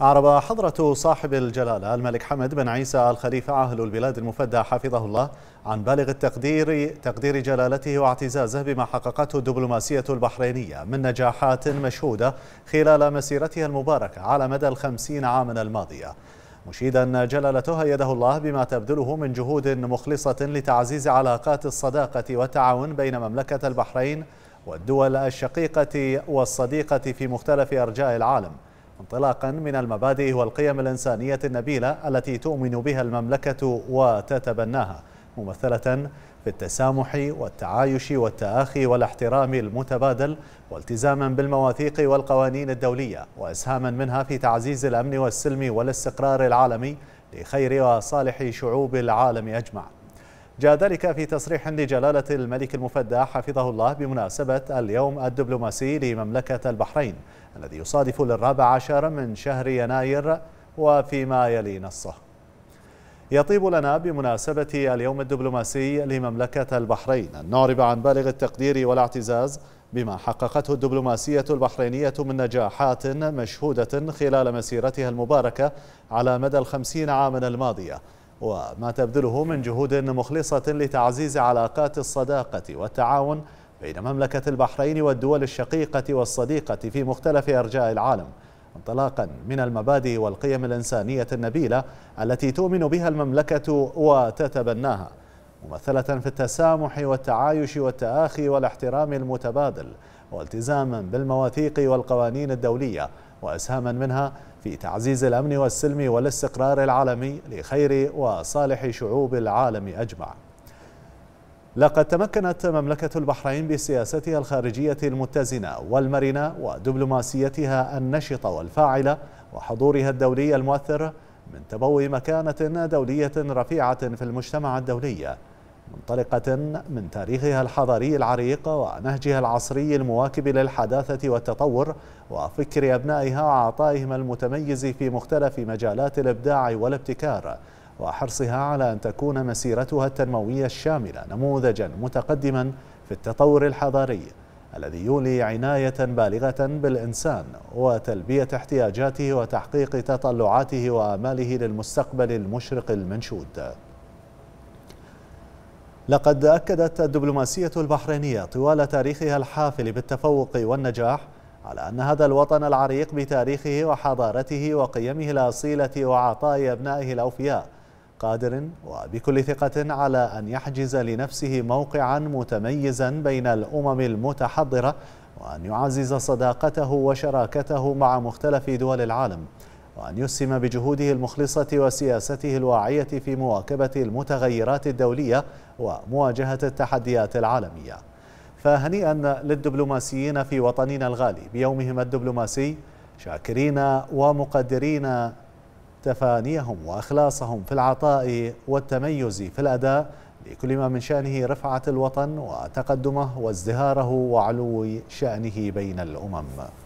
أعرب حضرة صاحب الجلالة الملك حمد بن عيسى الخليفة عاهل البلاد المفدى حفظه الله عن بالغ التقدير تقدير جلالته واعتزازه بما حققته الدبلوماسية البحرينية من نجاحات مشهودة خلال مسيرتها المباركة على مدى الخمسين عاما الماضية مشيدا جلالته أيده الله بما تبذله من جهود مخلصة لتعزيز علاقات الصداقة والتعاون بين مملكة البحرين والدول الشقيقة والصديقة في مختلف أرجاء العالم انطلاقا من المبادئ والقيم الإنسانية النبيلة التي تؤمن بها المملكة وتتبناها ممثلة بالتسامح والتعايش والتآخي والاحترام المتبادل والتزاما بالمواثيق والقوانين الدولية وإسهاما منها في تعزيز الأمن والسلم والاستقرار العالمي لخير وصالح شعوب العالم أجمع جاء ذلك في تصريح لجلالة الملك المفدى حفظه الله بمناسبة اليوم الدبلوماسي لمملكة البحرين الذي يصادف للرابع عشر من شهر يناير وفيما يلي نصه يطيب لنا بمناسبة اليوم الدبلوماسي لمملكة البحرين أن نعرب عن بالغ التقدير والاعتزاز بما حققته الدبلوماسية البحرينية من نجاحات مشهودة خلال مسيرتها المباركة على مدى الخمسين عاما الماضية وما تبذله من جهود مخلصة لتعزيز علاقات الصداقة والتعاون بين مملكة البحرين والدول الشقيقة والصديقة في مختلف أرجاء العالم انطلاقا من المبادئ والقيم الإنسانية النبيلة التي تؤمن بها المملكة وتتبناها ممثلة في التسامح والتعايش والتآخي والاحترام المتبادل والتزاما بالمواثيق والقوانين الدولية وإسهاما منها في تعزيز الأمن والسلم والاستقرار العالمي لخير وصالح شعوب العالم أجمع لقد تمكنت مملكة البحرين بسياستها الخارجية المتزنة والمرنة ودبلوماسيتها النشطة والفاعلة وحضورها الدولي المؤثر من تبوي مكانة دولية رفيعة في المجتمع الدولي منطلقة من تاريخها الحضاري العريق ونهجها العصري المواكب للحداثة والتطور وفكر أبنائها وعطائهم المتميز في مختلف مجالات الإبداع والابتكار وحرصها على أن تكون مسيرتها التنموية الشاملة نموذجا متقدما في التطور الحضاري الذي يولي عناية بالغة بالإنسان وتلبية احتياجاته وتحقيق تطلعاته وآماله للمستقبل المشرق المنشود لقد أكدت الدبلوماسية البحرينية طوال تاريخها الحافل بالتفوق والنجاح على أن هذا الوطن العريق بتاريخه وحضارته وقيمه الأصيلة وعطاء أبنائه الأوفياء قادر وبكل ثقة على أن يحجز لنفسه موقعا متميزا بين الأمم المتحضرة وأن يعزز صداقته وشراكته مع مختلف دول العالم وأن يسهم بجهوده المخلصة وسياسته الواعية في مواكبة المتغيرات الدولية ومواجهة التحديات العالمية فهنيئا للدبلوماسيين في وطننا الغالي بيومهم الدبلوماسي شاكرين ومقدرين تفانيهم وأخلاصهم في العطاء والتميز في الأداء لكل ما من شأنه رفعة الوطن وتقدمه وازدهاره وعلو شأنه بين الأمم